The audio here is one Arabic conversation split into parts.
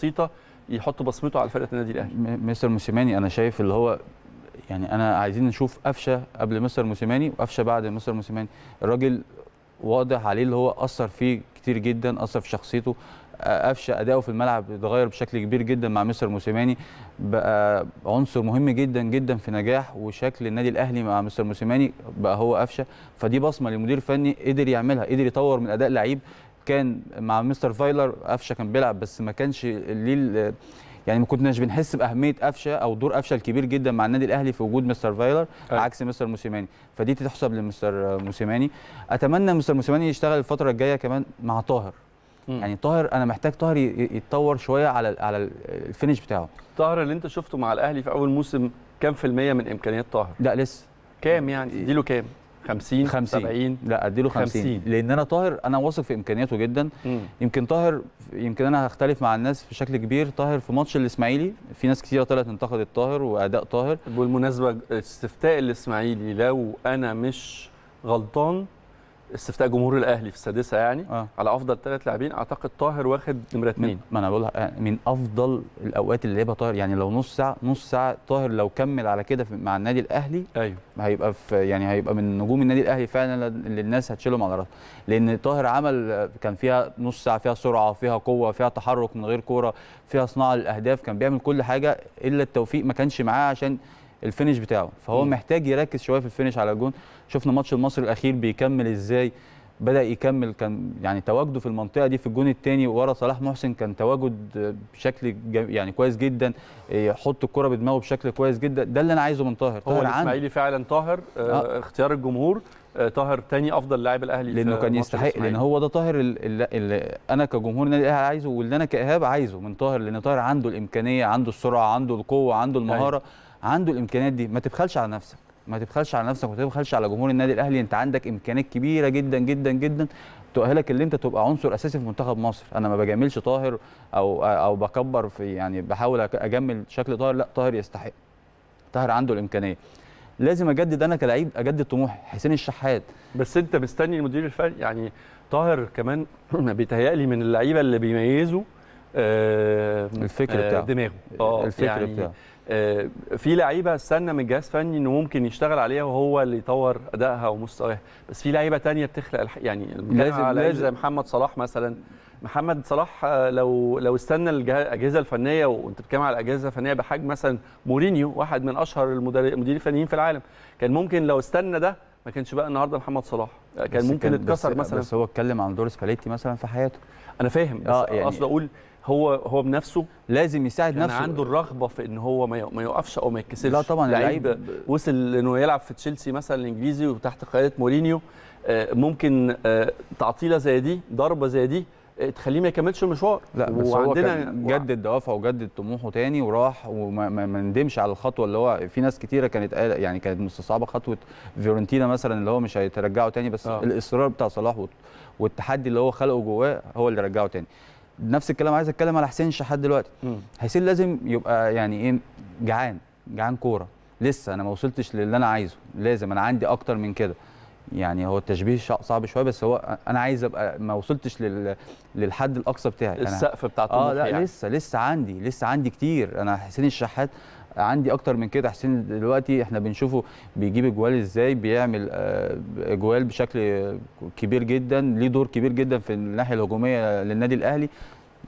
بسيطه يحط بصمته على فرقه النادي الاهلي مستر موسيماني انا شايف اللي هو يعني انا عايزين نشوف قفشه قبل مستر موسيماني وقفشه بعد مستر موسيماني الراجل واضح عليه اللي هو اثر فيه كتير جدا اثر في شخصيته قفشه اداؤه في الملعب اتغير بشكل كبير جدا مع مستر موسيماني بقى عنصر مهم جدا جدا في نجاح وشكل النادي الاهلي مع مستر موسيماني بقى هو قفشه فدي بصمه للمدير الفني قدر يعملها قدر يطور من اداء لعيب كان مع مستر فايلر قفشه كان بيلعب بس ما كانش ليه يعني ما كناش بنحس باهميه قفشه او دور قفشه الكبير جدا مع النادي الاهلي في وجود مستر فايلر أه. عكس مستر موسيماني فدي تحسب لمستر موسيماني اتمنى مستر موسيماني يشتغل الفتره الجايه كمان مع طاهر يعني طاهر انا محتاج طاهر يتطور شويه على على الفينش بتاعه طاهر اللي انت شفته مع الاهلي في اول موسم كام في الميه من امكانيات طاهر لا لسه كام يعني اديله كام 50 50 70 لا اديله 50, 50 لان انا طاهر انا واثق في امكانياته جدا م. يمكن طاهر يمكن انا هختلف مع الناس بشكل كبير طاهر في ماتش الاسماعيلي في ناس كثيره طلعت انتقدت طاهر واداء طاهر بالمناسبه استفتاء الاسماعيلي لو انا مش غلطان استفتاء جمهور الاهلي في السادسه يعني آه. على افضل ثلاث لاعبين اعتقد طاهر واخد نمره اثنين ما انا بقول آه، من افضل الاوقات اللي لعبها طاهر يعني لو نص ساعه نص ساعه طاهر لو كمل على كده مع النادي الاهلي ايوه هيبقى في يعني هيبقى من نجوم النادي الاهلي فعلا اللي الناس هتشيلهم على راسها لان طاهر عمل آه، كان فيها نص ساعه فيها سرعه فيها قوه فيها تحرك من غير كوره فيها صناعه للاهداف كان بيعمل كل حاجه الا التوفيق ما كانش معاه عشان الفينش بتاعه فهو م. محتاج يركز شويه في الفينش على الجون شفنا ماتش المصري الاخير بيكمل ازاي بدا يكمل كان يعني تواجده في المنطقه دي في الجون الثاني ورا صلاح محسن كان تواجد بشكل يعني كويس جدا يحط الكره بدماغه بشكل كويس جدا ده اللي انا عايزه من طاهر هو الاسماعيلي فعلا طاهر آه. آه. اختيار الجمهور آه، طاهر تاني افضل لاعب الاهلي لانه كان يستحق لان هو ده طاهر اللي, اللي انا كجمهور النادي الاهلي عايزه واللي انا كايهاب عايزه من طاهر لان طاهر عنده الامكانيه عنده السرعه عنده القوه عنده المهاره أيه. عنده الامكانيات دي ما تبخلش على نفسك ما تبخلش على نفسك وما تبخلش على جمهور النادي الاهلي انت عندك امكانيات كبيره جدا جدا جدا تؤهلك اللي انت تبقى عنصر اساسي في منتخب مصر انا ما بجاملش طاهر او او بكبر في يعني بحاول اجمل شكل طاهر لا طاهر يستحق طاهر عنده الامكانيه لازم اجدد انا كلاعب اجدد طموحي حسين الشحات بس انت مستني المدير الفني يعني طاهر كمان بيتهيألي من اللعيبه اللي بيميزوا آه الفكر آه، بتاعه دماغه اه الفكر يعني بتاعه آه، في لعيبه استنى من جهاز فني انه ممكن يشتغل عليها وهو اللي يطور ادائها ومستواها بس في لعيبه تانية بتخلق الح... يعني لازم لازم زي محمد صلاح مثلا محمد صلاح آه، لو لو استنى الاجهزه الفنيه وانت بتتكلم على الاجهزه الفنيه بحجم مثلا مورينيو واحد من اشهر المديرين الفنيين في العالم كان ممكن لو استنى ده ما كانش بقى النهارده محمد صلاح كان ممكن اتكسر مثلا بس هو اتكلم عن دور سباليتي مثلا في حياته انا فاهم بس آه يعني اقصد اقول هو هو بنفسه لازم يساعد كان نفسه عنده الرغبه في ان هو ما يوقفش او ما يتكسرش لا طبعا لعيب وصل انه يلعب في تشيلسي مثلا الانجليزي وتحت قياده مورينيو آه، ممكن آه، تعطيله زي دي ضربه زي دي آه، تخليه ما يكملش المشوار لا بس وعندنا هو كان جدد دوافعه وجدد طموحه تاني وراح وما ندمش على الخطوه اللي هو في ناس كتيره كانت يعني كانت مستصعبه خطوه فيورنتينا مثلا اللي هو مش هيترجعه تاني بس آه. الاصرار بتاع صلاح والتحدي اللي هو خلقه جواه هو اللي رجعه تاني نفس الكلام عايز اتكلم على حسين الشحات دلوقتي حسين لازم يبقى يعني ايه جعان جعان كوره لسه انا ما وصلتش للي انا عايزه لازم انا عندي اكتر من كده يعني هو التشبيه صعب شويه بس هو انا عايز ابقى ما وصلتش لل... للحد الاقصى بتاعي السقف بتاع طموحي اه لا يعني. لسه لسه عندي لسه عندي كتير انا حسين الشحات عندي اكتر من كده حسين دلوقتي احنا بنشوفه بيجيب اجوال ازاي بيعمل اجوال آه، بشكل كبير جدا ليه دور كبير جدا في الناحيه الهجوميه للنادي الاهلي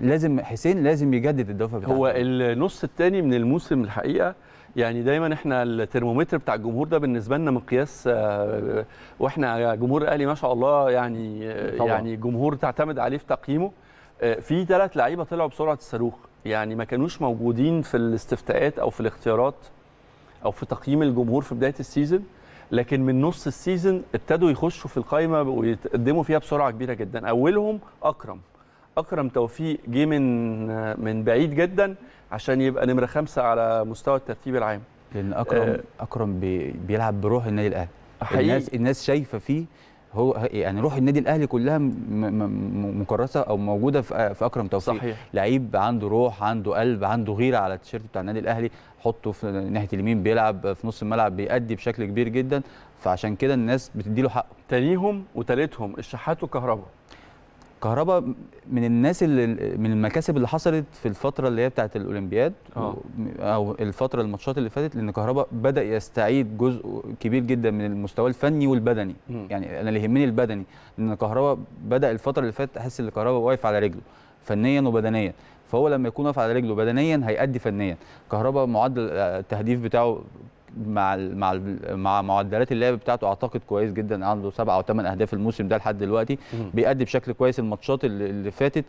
لازم حسين لازم يجدد الدفعه بتاعه هو النص الثاني من الموسم الحقيقه يعني دايما احنا الترمومتر بتاع الجمهور ده بالنسبه لنا مقياس آه، واحنا جمهور الاهلي ما شاء الله يعني آه، طبعا. يعني جمهور تعتمد عليه في تقييمه في ثلاث لعيبه طلعوا بسرعه الصاروخ يعني ما كانوش موجودين في الاستفتاءات او في الاختيارات او في تقييم الجمهور في بدايه السيزون لكن من نص السيزون ابتدوا يخشوا في القائمه ويتقدموا فيها بسرعه كبيره جدا اولهم اكرم اكرم توفيق جه من من بعيد جدا عشان يبقى نمره خمسة على مستوى الترتيب العام لان اكرم آه اكرم بيلعب بروح النادي الاهلي الناس الناس شايفه فيه هو يعني روح النادي الاهلي كلها مكرسه او موجوده في اكرم توفيق صحيح لعيب عنده روح عنده قلب عنده غيره على التيشيرت بتاع النادي الاهلي حطه في ناحيه اليمين بيلعب في نص الملعب بيأدي بشكل كبير جدا فعشان كده الناس بتدي له حقه تانيهم وتالتهم الشحات والكهرباء كهربا من الناس اللي من المكاسب اللي حصلت في الفتره اللي هي بتاعه الاولمبياد أوه. او الفتره الماتشات اللي فاتت لان كهربا بدا يستعيد جزء كبير جدا من المستوى الفني والبدني م. يعني انا اللي يهمني البدني لان كهربا بدا الفتره اللي فاتت احس ان كهربا واقف على رجله فنيا وبدنيا فهو لما يكون واقف على رجله بدنيا هيأدي فنيا كهربا معدل التهديف بتاعه مع مع مع معدلات اللعب بتاعته اعتقد كويس جدا عنده سبعة او ثمان اهداف الموسم ده لحد دلوقتي بيأدي بشكل كويس الماتشات اللي فاتت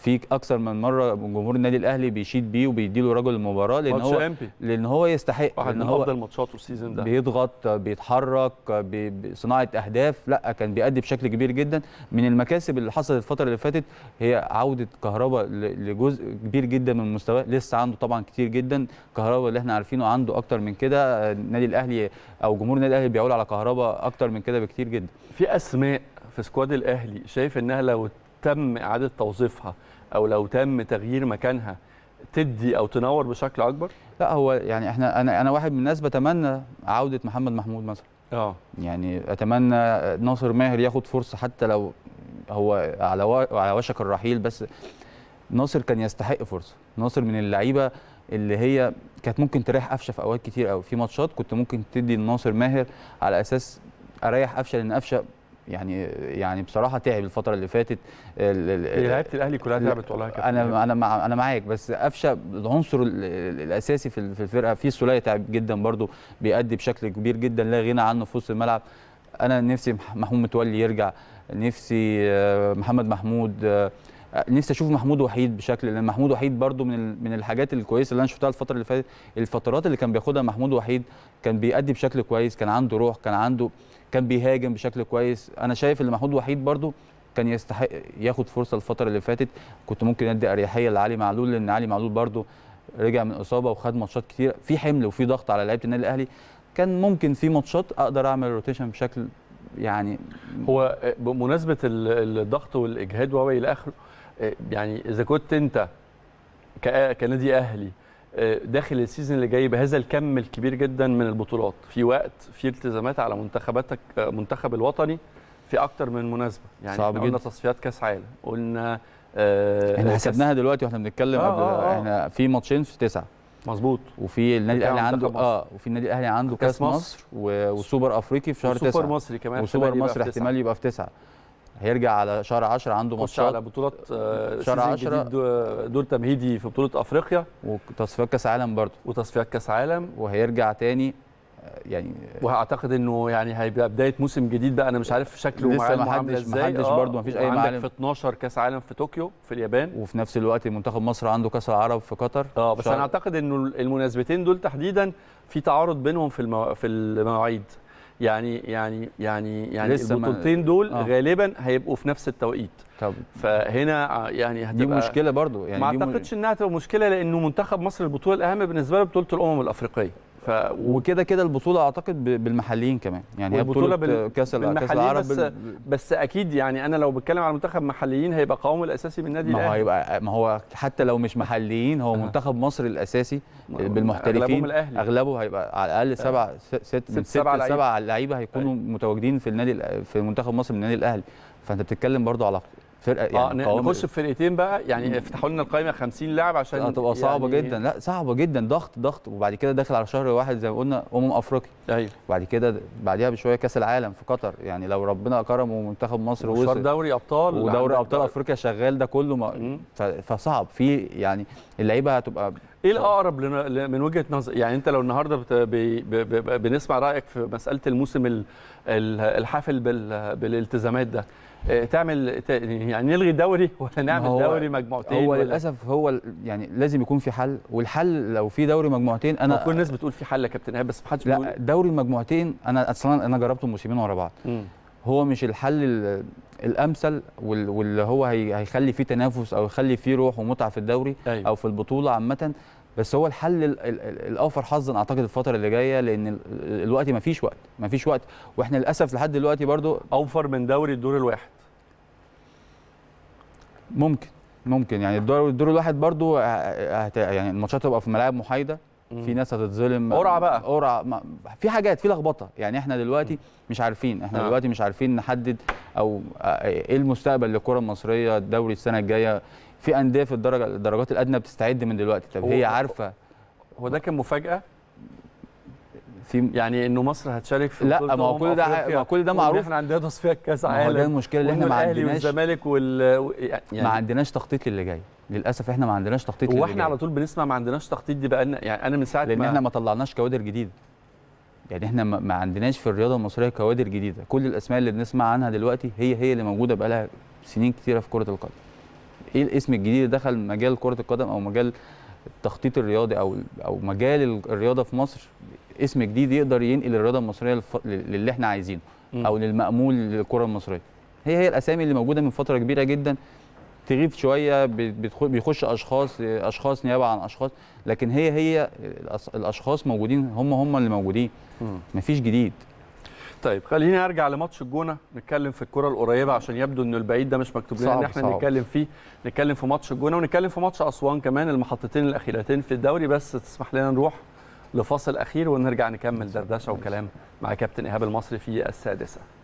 في اكثر من مره جمهور النادي الاهلي بيشيد بيه وبيديله رجل المباراه لان هو لان هو يستحق واحد من افضل ماتشاته السيزون ده بيضغط بيتحرك بصناعه اهداف لا كان بيأدي بشكل كبير جدا من المكاسب اللي حصلت الفتره اللي فاتت هي عوده كهربا لجزء كبير جدا من مستواه لسه عنده طبعا كتير جدا كهربا اللي احنا عارفينه عنده اكتر من كده النادي الاهلي او جمهور النادي الاهلي بيعول على كهربا اكتر من كده بكتير جدا في اسماء في سكواد الاهلي شايف انها لو تم اعاده توظيفها او لو تم تغيير مكانها تدي او تنور بشكل اكبر لا هو يعني احنا انا انا واحد من الناس بتمنى عوده محمد محمود مثلا اه يعني اتمنى ناصر ماهر ياخد فرصه حتى لو هو على على وشك الرحيل بس ناصر كان يستحق فرصه ناصر من اللعيبه اللي هي كانت ممكن تريح قفشه في اوقات كتير قوي في ماتشات كنت ممكن تدي لناصر ماهر على اساس اريح قفشه لان قفشه يعني يعني بصراحه تعب الفتره اللي فاتت لعيبه الاهلي كلها تعبت والله انا انا مع انا معاك بس قفشه العنصر الاساسي في الفرقه في سوليه تعب جدا برده بيأدي بشكل كبير جدا لا غنى عنه في وسط الملعب انا نفسي محمود متولي يرجع نفسي آه، محمد محمود آه، نفسي اشوف محمود وحيد بشكل لان محمود وحيد برده من من الحاجات الكويسه اللي انا شفتها الفتره اللي فاتت الفترات اللي كان بياخدها محمود وحيد كان بيأدي بشكل كويس كان عنده روح كان عنده كان بيهاجم بشكل كويس انا شايف ان محمود وحيد برده كان يستحق ياخد فرصه الفتره اللي فاتت كنت ممكن ادي اريحيه لعلي معلول لان علي معلول برده رجع من اصابه وخد ماتشات كتير في حمل وفي ضغط على لعيبه النادي الاهلي كان ممكن في ماتشات اقدر اعمل روتيشن بشكل يعني هو آه، بمناسبه الضغط والاجهاد وهو الى اخره آه، يعني اذا كنت انت كنادي اهلي آه، داخل السيزون اللي جاي بهذا الكم الكبير جدا من البطولات في وقت في التزامات على منتخباتك آه، منتخب الوطني في اكتر من مناسبه يعني صعب قلنا تصفيات كاس عالم قلنا آه احنا حسبناها دلوقتي واحنا بنتكلم آه قبل آه آه. احنا في ماتشين في تسعه مظبوط وفي النادي الاهلي عنده مصر. اه وفي النادي الاهلي عنده كاس مصر, مصر وسوبر افريقي في شهر 9 وسوبر مصري كمان وسوبر مصري احتمال يبقى في 9 هيرجع على شهر 10 عنده ماتشات على بطولات آه، شهر 10 آه، دور تمهيدي في بطوله افريقيا وتصفيات كاس عالم برضه وتصفيات كاس عالم وهيرجع تاني آه، يعني واعتقد انه يعني هيبقى بدايه موسم جديد بقى انا مش عارف شكله لسه ما حدش ما حدش برضه ما فيش اي معلم في 12 كاس عالم في طوكيو في اليابان وفي نفس الوقت منتخب مصر عنده كاس العرب في قطر اه بس انا اعتقد انه المناسبتين دول تحديدا في تعارض بينهم في المو... في المواعيد يعني يعني يعني يعني البطولتين دول آه. غالبا هيبقوا في نفس التوقيت طب فهنا آه، يعني هتبقى دي مشكله برضو يعني ما اعتقدش انها تبقى مشكله لانه منتخب مصر البطوله الاهم بالنسبه له بطوله الامم الافريقيه ف وكده كده البطوله اعتقد بالمحليين كمان يعني هي بطوله بال... كاس العرب بس, بس اكيد يعني انا لو بتكلم على منتخب محليين هيبقى قوام الاساسي من الاهلي ما هو هيبقى ما هو حتى لو مش محليين هو منتخب مصر الاساسي بالمحترفين اغلبهم الاهلي اغلبه هيبقى على الاقل سبع ست, ست, ست سبع سبع لعيبه هيكونوا أيوة. متواجدين في النادي في منتخب مصر من النادي الاهلي فانت بتتكلم برضو على فرقه آه، يعني آه نخش بفرقتين بقى يعني افتحوا لنا القائمه 50 لاعب عشان هتبقى صعبه يعني جدا لا صعبه جدا ضغط ضغط وبعد كده داخل على شهر واحد زي ما قلنا امم افريقيا ايوه وبعد كده بعديها بشويه كاس العالم في قطر يعني لو ربنا اكرم ومنتخب مصر وصل دوري ابطال ودوري ابطال افريقيا شغال ده كله ما فصعب في يعني اللعيبه هتبقى ايه الاقرب لنا من وجهه نظر يعني انت لو النهارده بت... بنسمع رايك في مساله الموسم ال... الحافل بال... بالالتزامات ده اه، تعمل يعني نلغي الدوري ولا نعمل دوري مجموعتين هو للاسف هو يعني لازم يكون في حل والحل لو في دوري مجموعتين انا كل الناس بتقول في حل يا كابتن ايهاب بس محدش بيقول لا دوري المجموعتين انا اصلا انا جربته موسمين ورا بعض هو مش الحل الامثل واللي هو هيخلي فيه تنافس او يخلي فيه روح ومتعه في الدوري أيوة. او في البطوله عامه بس هو الحل الاوفر حظا اعتقد الفتره اللي جايه لان الوقت ما فيش وقت ما فيش وقت واحنا للاسف لحد دلوقتي برضو اوفر من دوري الدور الواحد ممكن ممكن يعني الدور الدور الواحد برضو يعني الماتشات هتبقى في ملاعب محايده في ناس هتتظلم قرعه بقى قرعه في حاجات في لخبطه يعني احنا دلوقتي مش عارفين احنا آه. دلوقتي مش عارفين نحدد او ايه المستقبل للكره المصريه الدوري السنه الجايه في انديه في الدرجه الدرجات الادنى بتستعد من دلوقتي طب هي عارفه هو ده كان مفاجاه في يعني انه مصر هتشارك في لا أمم ما هو كل ده ما كل ده معروف احنا عندنا تصفيه كاس عالم ما هو ده المشكله اللي احنا ما عندناش والزمالك وال يعني ما عندناش تخطيط للي جاي للاسف احنا ما عندناش تخطيط هو احنا على طول بنسمع ما عندناش تخطيط دي بقى يعني انا من ساعه لان ما احنا ما طلعناش كوادر جديده يعني احنا ما عندناش في الرياضه المصريه كوادر جديده كل الاسماء اللي بنسمع عنها دلوقتي هي هي اللي موجوده بقى لها سنين كثيره في كره القدم ايه الاسم الجديد دخل مجال كره القدم او مجال التخطيط الرياضي او او مجال الرياضه في مصر اسم جديد يقدر ينقل الرياضه المصريه للي احنا عايزينه او للمامول للكره المصريه هي هي الاسامي اللي موجوده من فتره كبيره جدا تغيب شويه بيخش اشخاص اشخاص نيابه عن اشخاص لكن هي هي الاشخاص موجودين هم هم اللي موجودين مفيش جديد طيب خليني ارجع لماتش الجونه نتكلم في الكره القريبه عشان يبدو ان البعيد ده مش مكتوب لنا ان احنا صعب. نتكلم فيه نتكلم في ماتش الجونه ونتكلم في ماتش اسوان كمان المحطتين الاخيرتين في الدوري بس تسمح لنا نروح لفاصل اخير ونرجع نكمل دردشه وكلام مع كابتن ايهاب المصري في السادسه